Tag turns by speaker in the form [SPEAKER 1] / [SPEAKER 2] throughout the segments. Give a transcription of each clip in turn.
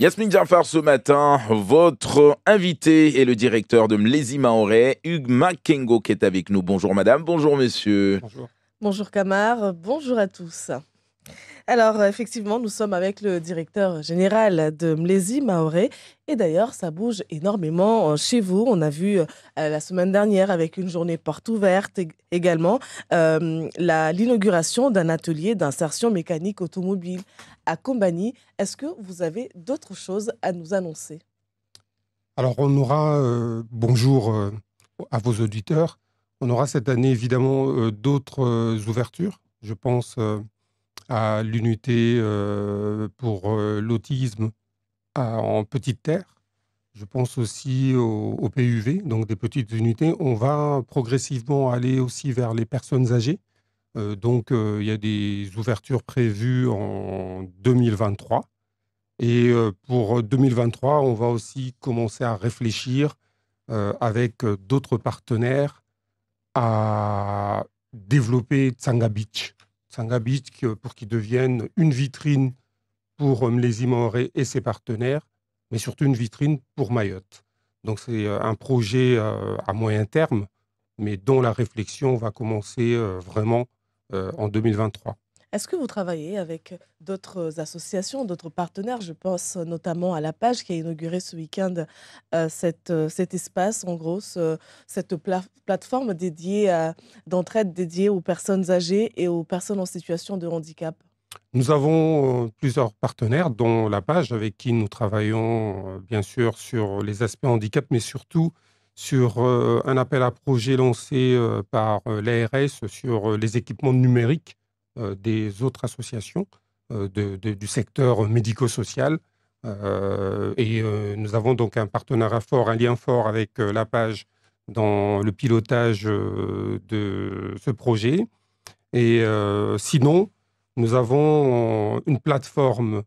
[SPEAKER 1] Yasmine Jaffar, ce matin, votre invité est le directeur de Mlesi Maoré, Hugues Makengo, qui est avec nous. Bonjour madame, bonjour monsieur. Bonjour. Bonjour Camar, bonjour à tous. Alors, euh, effectivement, nous sommes avec le directeur général de mlesi Maoré. Et d'ailleurs, ça bouge énormément euh, chez vous. On a vu euh, la semaine dernière, avec une journée porte ouverte également, l'inauguration d'un atelier d'insertion mécanique automobile à Combani. Est-ce que vous avez d'autres choses à nous annoncer
[SPEAKER 2] Alors, on aura, bonjour à vos auditeurs, on aura cette année évidemment d'autres ouvertures. Je pense à l'unité euh, pour euh, l'autisme en petite terre. Je pense aussi au, PUV, donc des petites unités. On va progressivement aller aussi vers les personnes âgées. Euh, donc il y a des ouvertures prévues en 2023. Et pour 2023, on va aussi commencer à réfléchir avec d'autres partenaires à développer Tsanga Beach. Sanghabit euh, pour qu'il devienne une vitrine pour euh, Mlesi Moré et ses partenaires, mais surtout une vitrine pour Mayotte. Donc c'est euh, un projet à moyen terme, mais dont la réflexion va commencer vraiment en 2023.
[SPEAKER 1] Est-ce que vous travaillez avec d'autres associations, d'autres partenaires Je pense euh, notamment à La Page qui a inauguré ce week-end euh, euh, cet espace, en gros, cette plateforme dédiée d'entraide dédiée aux personnes âgées et aux personnes en situation de handicap.
[SPEAKER 2] Nous avons plusieurs partenaires, dont La Page, avec qui nous travaillons bien sûr sur les aspects handicap, mais surtout sur un appel à projet lancé par l'ARS sur les équipements numériques euh, des autres associations euh, du secteur médico-social. Euh, et nous avons donc un partenariat fort, un lien fort avec la page dans le pilotage de ce projet. Et sinon, nous avons une plateforme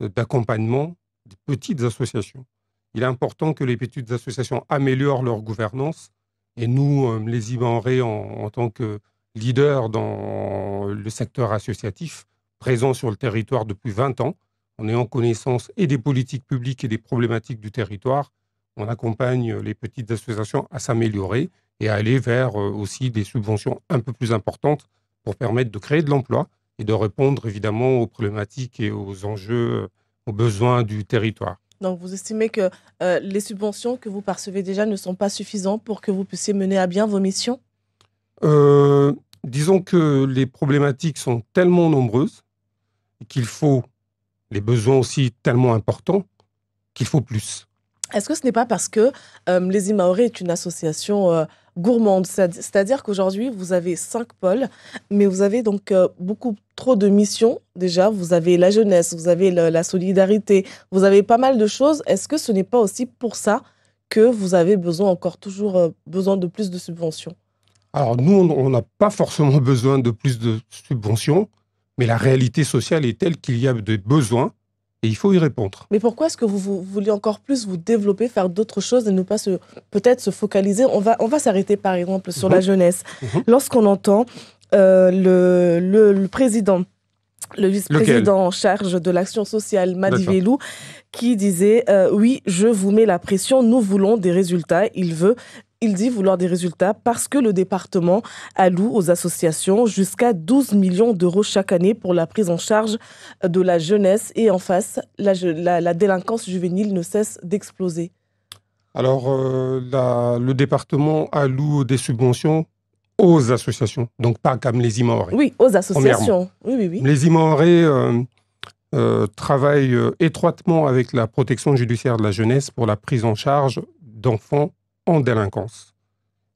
[SPEAKER 2] d'accompagnement des petites associations. Il est important que les petites associations améliorent leur gouvernance et nous les y en, en tant que leader dans le secteur associatif, présent sur le territoire depuis 20 ans. On est en connaissance et des politiques publiques et des problématiques du territoire. On accompagne les petites associations à s'améliorer et à aller vers euh, aussi des subventions un peu plus importantes pour permettre de créer de l'emploi et de répondre évidemment aux problématiques et aux enjeux, aux besoins du territoire.
[SPEAKER 1] Donc vous estimez que euh, les subventions que vous percevez déjà ne sont pas suffisantes pour que vous puissiez mener à bien vos missions
[SPEAKER 2] euh, disons que les problématiques sont tellement nombreuses qu'il faut les besoins aussi tellement importants qu'il faut
[SPEAKER 1] plus. Est-ce que ce n'est pas parce que euh, Les Imaoré est une association euh, gourmande C'est-à-dire qu'aujourd'hui, vous avez cinq pôles, mais vous avez donc euh, beaucoup trop de missions déjà. Vous avez la jeunesse, vous avez la solidarité, vous avez pas mal de choses. Est-ce que ce n'est pas aussi pour ça que vous avez besoin encore toujours besoin de plus de subventions
[SPEAKER 2] alors nous, on n'a pas forcément besoin de plus de subventions, mais la réalité sociale est telle qu'il y a des besoins et il faut y répondre.
[SPEAKER 1] Mais pourquoi est-ce que vous, voulez encore plus vous développer, faire d'autres choses et ne pas peut-être se focaliser On va, on va s'arrêter par exemple sur la mhm. jeunesse. Mhm. Lorsqu'on entend euh, le, président le vice-président en charge de l'action sociale, Madi qui disait euh, Oui, je vous mets la pression, nous voulons des résultats. Il veut il dit vouloir des résultats parce que le département alloue aux associations jusqu'à 12 millions d'euros chaque année pour la prise en charge de la jeunesse et en face, la, délinquance juvénile ne cesse d'exploser.
[SPEAKER 2] Alors, euh, le département alloue des subventions aux associations, donc pas comme les Imorés. Oui, aux associations.
[SPEAKER 1] Les
[SPEAKER 2] Imorés euh, euh, travaillent étroitement avec la protection judiciaire de la jeunesse pour la prise en charge d'enfants en délinquance.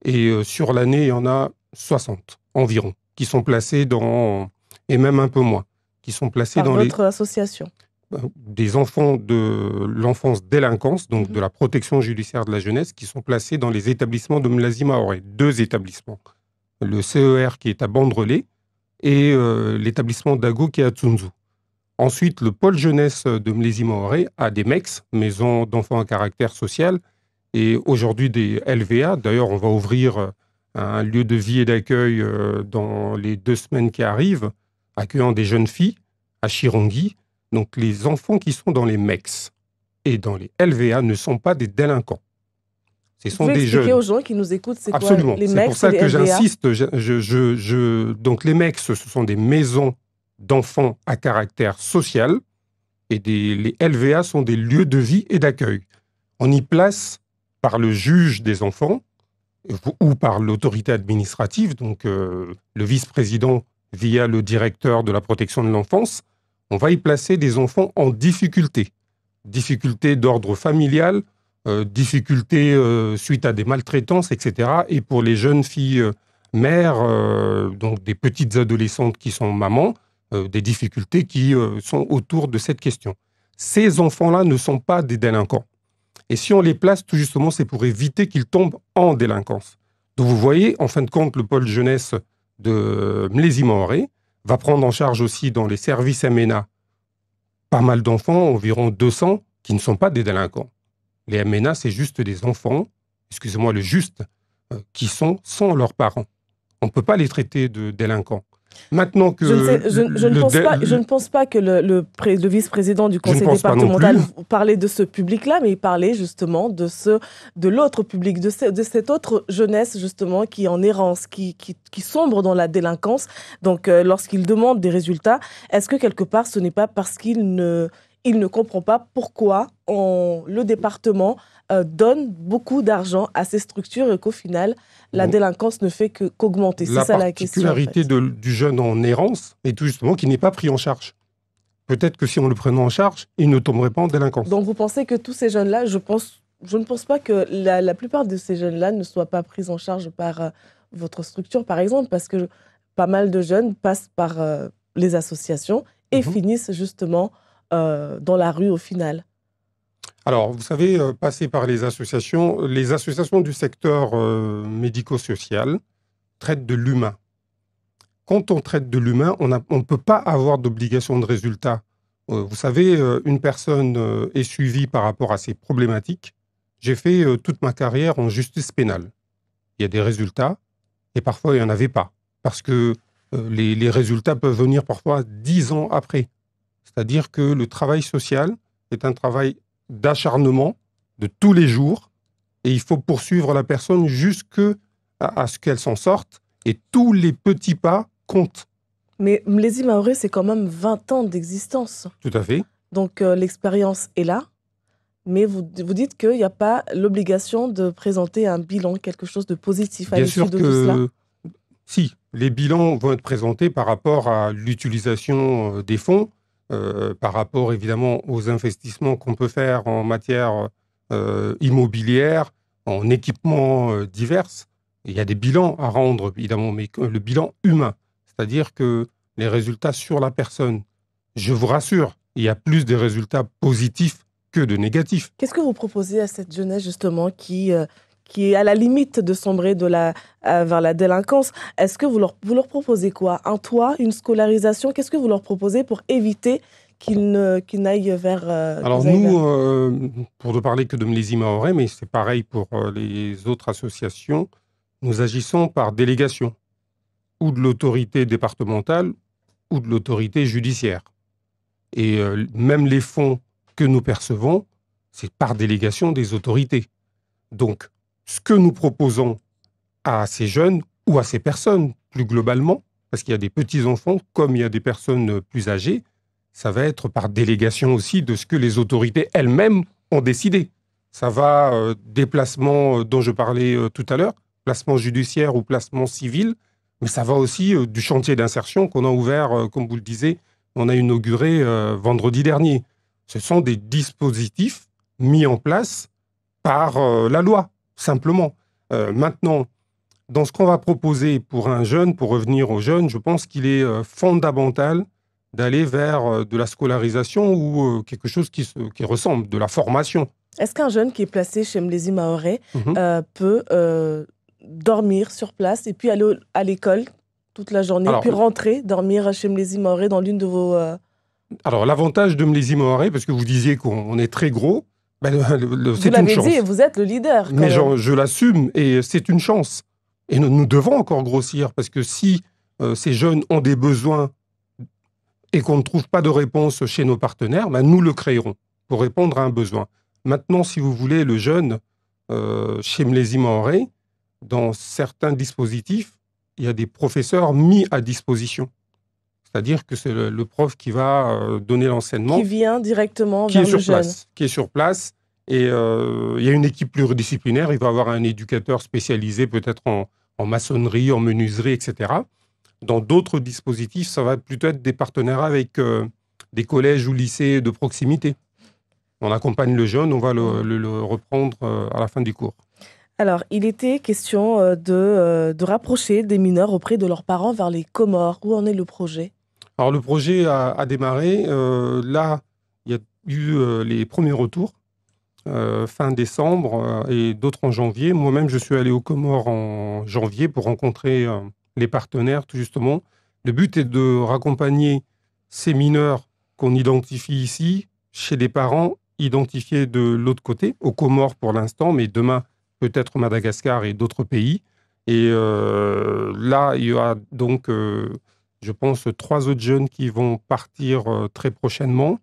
[SPEAKER 2] Et euh, sur l'année, il y en a 60 environ qui sont placés dans, et même un peu moins, qui sont placés dans votre
[SPEAKER 1] association
[SPEAKER 2] bah, des enfants de l'enfance délinquance, donc mmh. de la protection judiciaire de la jeunesse, qui sont placés dans les établissements de Mlazima Maoré. Deux établissements. Le CER qui est à Bandrelé et euh, l'établissement d'Ago qui est à Tsunzu. Ensuite, le pôle jeunesse de Mlazima Maoré a des MEX, maisons d'enfants à caractère social, et aujourd'hui des LVA. D'ailleurs, on va ouvrir euh, un lieu de vie et d'accueil euh, dans les deux semaines qui arrivent, accueillant des jeunes filles à chirongui Donc les enfants qui sont dans les MEX et dans les LVA ne sont pas des délinquants. Ce sont des jeunes. aux
[SPEAKER 1] gens qui nous écoutent, c'est quoi les MEX C'est e pour ça que j'insiste.
[SPEAKER 2] Je, donc les MEX, ce sont des maisons d'enfants à caractère social et les LVA sont des lieux de vie et d'accueil. On y place par le juge des enfants ou par l'autorité administrative, donc euh, le vice-président via le directeur de la protection de l'enfance, on va y placer des enfants en difficulté. Difficulté d'ordre familial, difficultés euh, difficulté euh, suite à des maltraitances, etc. Et pour les jeunes filles mères, donc des petites adolescentes qui sont mamans, des difficultés qui sont autour de cette question. Ces enfants-là ne sont pas des délinquants. Et si on les place, tout justement, c'est pour éviter qu'ils tombent en délinquance. Donc vous voyez, en fin de compte, le pôle jeunesse de Mlésimoré va prendre en charge aussi dans les services MENA pas mal d'enfants, environ 200, qui ne sont pas des délinquants. Les MENA, c'est juste des enfants, excusez-moi le juste, euh, qui sont sans leurs parents. On ne peut pas les traiter de délinquants. Maintenant que. Je ne,
[SPEAKER 1] pense, pas, que le, vice-président du conseil départemental parlait de ce public-là, mais il parlait justement de, de l'autre public, de, de, cette autre jeunesse justement qui est en errance, qui, qui, sombre dans la délinquance. Donc euh, lorsqu'il demande des résultats, est-ce que quelque part ce n'est pas parce qu'il ne il ne comprend pas pourquoi le département euh, donne beaucoup d'argent à ces structures et qu'au final, la délinquance ne fait qu'augmenter. C'est ça la question. La
[SPEAKER 2] du jeune en errance est tout justement qu'il n'est pas pris en charge. Peut-être que si on le prenait en charge, il ne tomberait pas en délinquance.
[SPEAKER 1] Donc vous pensez que tous ces jeunes-là, je, je ne pense pas que la, plupart de ces jeunes-là ne soient pas pris en charge par euh, votre structure, par exemple, parce que pas mal de jeunes passent par euh, les associations et mhm. finissent justement euh, dans la rue au final
[SPEAKER 2] alors, vous savez, euh, passer par les associations, les associations du secteur euh, médico-social traitent de l'humain. Quand on traite de l'humain, on ne peut pas avoir d'obligation de résultat. vous savez, une personne est suivie par rapport à ses problématiques. J'ai fait toute ma carrière en justice pénale. Il y a des résultats et parfois il n'y en avait pas parce que les résultats peuvent venir parfois dix ans après. C'est-à-dire que le travail social est un travail d'acharnement de tous les jours et il faut poursuivre la personne jusque à, ce qu'elle s'en sorte et tous les petits pas
[SPEAKER 1] comptent. Mais Mlesi Maoré, c'est quand même 20 ans d'existence. Tout à fait. Donc euh, l'expérience est là, mais vous, vous dites qu'il n'y a pas l'obligation de présenter un bilan, quelque chose de positif à l'issue de tout cela.
[SPEAKER 2] Si, les bilans vont être présentés par rapport à l'utilisation euh, des fonds, euh, par rapport évidemment aux investissements qu'on peut faire en matière euh, immobilière, en équipements euh, divers. Il y a des bilans à rendre évidemment, mais le bilan humain, c'est-à-dire que les résultats sur la personne. Je vous rassure, il y a plus de résultats positifs que de négatifs.
[SPEAKER 1] Qu'est-ce que vous proposez à cette jeunesse justement qui qui est à la limite de sombrer de la, euh, vers la délinquance. Est-ce que vous leur, vous leur proposez quoi Un toit, une scolarisation Qu'est-ce que vous leur proposez pour éviter qu'ils n'aillent vers... Euh, Alors nous,
[SPEAKER 2] euh, pour ne parler que de Mlesima mais c'est pareil pour les autres associations, nous agissons par délégation, ou de l'autorité départementale, ou de l'autorité judiciaire. Et même les fonds que nous percevons, c'est par délégation des autorités. Donc, ce que nous proposons à ces jeunes ou à ces personnes plus globalement, parce qu'il y a des petits-enfants comme il y a des personnes plus âgées, ça va être par délégation aussi de ce que les autorités elles-mêmes ont décidé. Ça va euh, des placements euh, dont je parlais euh, tout à l'heure, placement judiciaire ou placement civil, mais ça va aussi du chantier d'insertion qu'on a ouvert, comme vous le disiez, on a inauguré vendredi dernier. Ce sont des dispositifs mis en place par la loi, simplement. Euh, maintenant, dans ce qu'on va proposer pour un jeune, pour revenir aux jeunes, je pense qu'il est euh, fondamental d'aller vers euh, de la scolarisation ou quelque chose qui, ressemble, de la
[SPEAKER 1] formation. Est-ce qu'un jeune qui est placé chez Mlesi Maoré mhm. peut dormir sur place et puis aller à l'école toute la journée, puis rentrer, dormir chez Mlesi Maoré dans l'une de vos...
[SPEAKER 2] Alors l'avantage de Mlesi Maoré, parce que vous disiez qu'on est très gros, bah, vous l'avez dit,
[SPEAKER 1] vous êtes le leader. Mais je
[SPEAKER 2] l'assume et c'est une chance. Et nous, devons encore grossir parce que si euh, ces jeunes ont des besoins et qu'on ne trouve pas de réponse chez nos partenaires, bah, nous le créerons pour répondre à un besoin. Maintenant, si vous voulez, le jeune, euh, chez Mlésime dans certains dispositifs, il y a des professeurs mis à disposition. C'est-à-dire que c'est le, prof qui va euh, donner l'enseignement. Qui
[SPEAKER 1] vient directement qui vers est sur Place,
[SPEAKER 2] qui est sur place. Et euh, il y a une équipe pluridisciplinaire. Il va avoir un éducateur spécialisé peut-être en, maçonnerie, en menuiserie, etc. Dans d'autres dispositifs, ça va plutôt être des partenaires avec euh, des collèges ou lycées de proximité. On accompagne le jeune, on va le, le reprendre à la fin du cours.
[SPEAKER 1] Alors, il était question de, de rapprocher des mineurs auprès de leurs parents vers les Comores. Où en est le projet
[SPEAKER 2] alors le projet a, démarré. Euh, là, il y a eu euh, les premiers retours euh, fin décembre et d'autres en janvier. Moi-même, je suis allé aux Comores en janvier pour rencontrer les partenaires, tout justement. Le but est de raccompagner ces mineurs qu'on identifie ici chez des parents identifiés de l'autre côté, aux Comores pour l'instant, mais demain peut-être Madagascar et d'autres pays. Et là, il y a donc je pense, trois autres jeunes qui vont partir euh, très prochainement.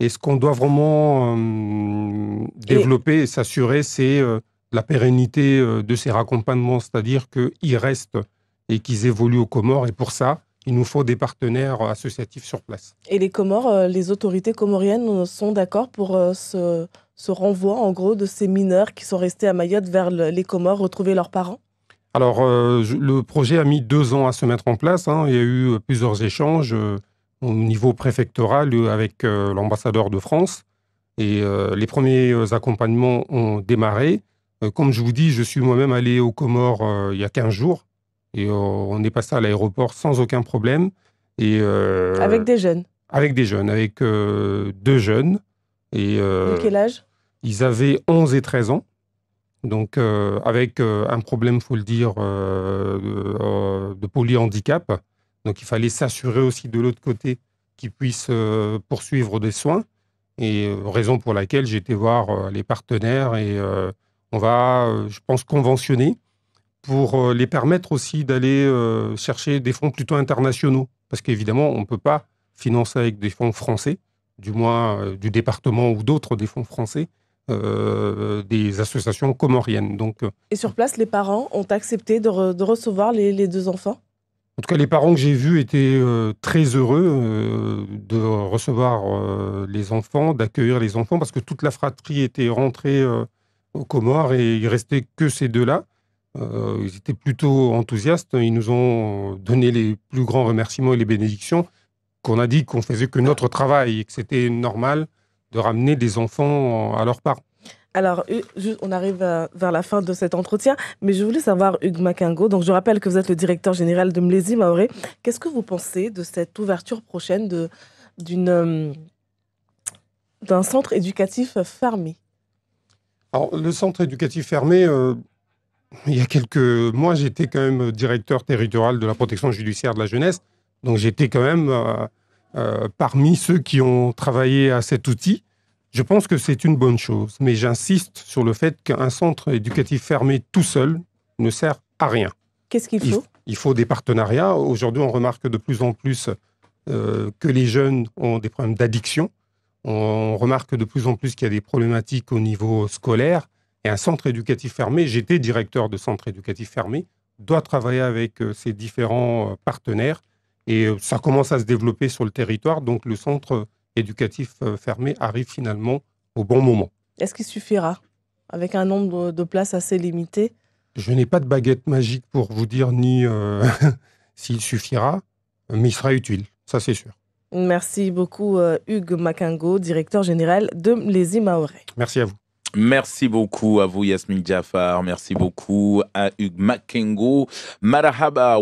[SPEAKER 2] Et ce qu'on doit vraiment euh, développer et s'assurer, c'est euh, la pérennité de ces raccompagnements, c'est-à-dire qu'ils restent et qu'ils évoluent aux Comores. Et pour ça, il nous faut des partenaires associatifs sur place.
[SPEAKER 1] Et les Comores, les autorités comoriennes sont d'accord pour ce, ce renvoi, en gros, de ces mineurs qui sont restés à Mayotte vers les Comores, retrouver leurs parents
[SPEAKER 2] alors, euh, le projet a mis deux ans à se mettre en place. Hein. Il y a eu euh, plusieurs échanges euh, au niveau préfectoral avec l'ambassadeur de France. Et les premiers accompagnements ont démarré. comme je vous dis, je suis moi-même allé aux Comores il y a 15 jours. Et on est passé à l'aéroport sans aucun problème. Et, avec des jeunes Avec des jeunes, avec deux jeunes. Et, de quel âge Ils avaient 11 et 13 ans donc euh, avec euh, un problème, faut le dire, euh, de, de polyhandicap. Donc il fallait s'assurer aussi de l'autre côté qu'ils puissent poursuivre des soins. Et raison pour laquelle j'étais voir les partenaires et on va, je pense, conventionner pour les permettre aussi d'aller chercher des fonds plutôt internationaux. Parce qu'évidemment, on ne peut pas financer avec des fonds français, du moins du département ou d'autres des fonds français. Euh, des associations comoriennes. Donc, euh,
[SPEAKER 1] Et sur place, les parents ont accepté de, recevoir les, deux enfants
[SPEAKER 2] En tout cas, les parents que j'ai vus étaient euh, très heureux de recevoir les enfants, d'accueillir les enfants, parce que toute la fratrie était rentrée aux Comores et il restait que ces deux-là. ils étaient plutôt enthousiastes. Ils nous ont donné les plus grands remerciements et les bénédictions, qu'on a dit qu'on faisait que notre travail et que c'était normal de ramener des enfants à leur part.
[SPEAKER 1] Alors, euh, on arrive euh, vers la fin de cet entretien, mais je voulais savoir, Hugues Makingo, donc je rappelle que vous êtes le directeur général de mlesi Maoré. Qu'est-ce que vous pensez de cette ouverture prochaine d'une, euh, d'un centre éducatif fermé
[SPEAKER 2] Alors, le centre éducatif fermé, il y a quelques mois, j'étais quand même directeur territorial de la protection judiciaire de la jeunesse, donc j'étais quand même. Euh, parmi ceux qui ont travaillé à cet outil, je pense que c'est une bonne chose. Mais j'insiste sur le fait qu'un centre éducatif fermé tout seul ne sert à rien. Qu'est-ce qu'il faut il, faut des partenariats. Aujourd'hui, on remarque de plus en plus euh, que les jeunes ont des problèmes d'addiction. On remarque de plus en plus qu'il y a des problématiques au niveau scolaire. Et un centre éducatif fermé, j'étais directeur de centre éducatif fermé, doit travailler avec euh, ses différents partenaires et euh, ça commence à se développer sur le territoire, donc le centre euh, éducatif euh, fermé arrive finalement au bon moment.
[SPEAKER 1] Est-ce qu'il suffira avec un nombre de places assez limité
[SPEAKER 2] Je n'ai pas de baguette magique pour vous dire ni s'il suffira, mais il sera utile, ça c'est sûr.
[SPEAKER 1] Merci beaucoup Hugues Makingo, directeur général de Les Imaoré. Merci à vous. Merci beaucoup à vous Yasmine Jafar, merci beaucoup à Hugues
[SPEAKER 2] Makingo. Marahaba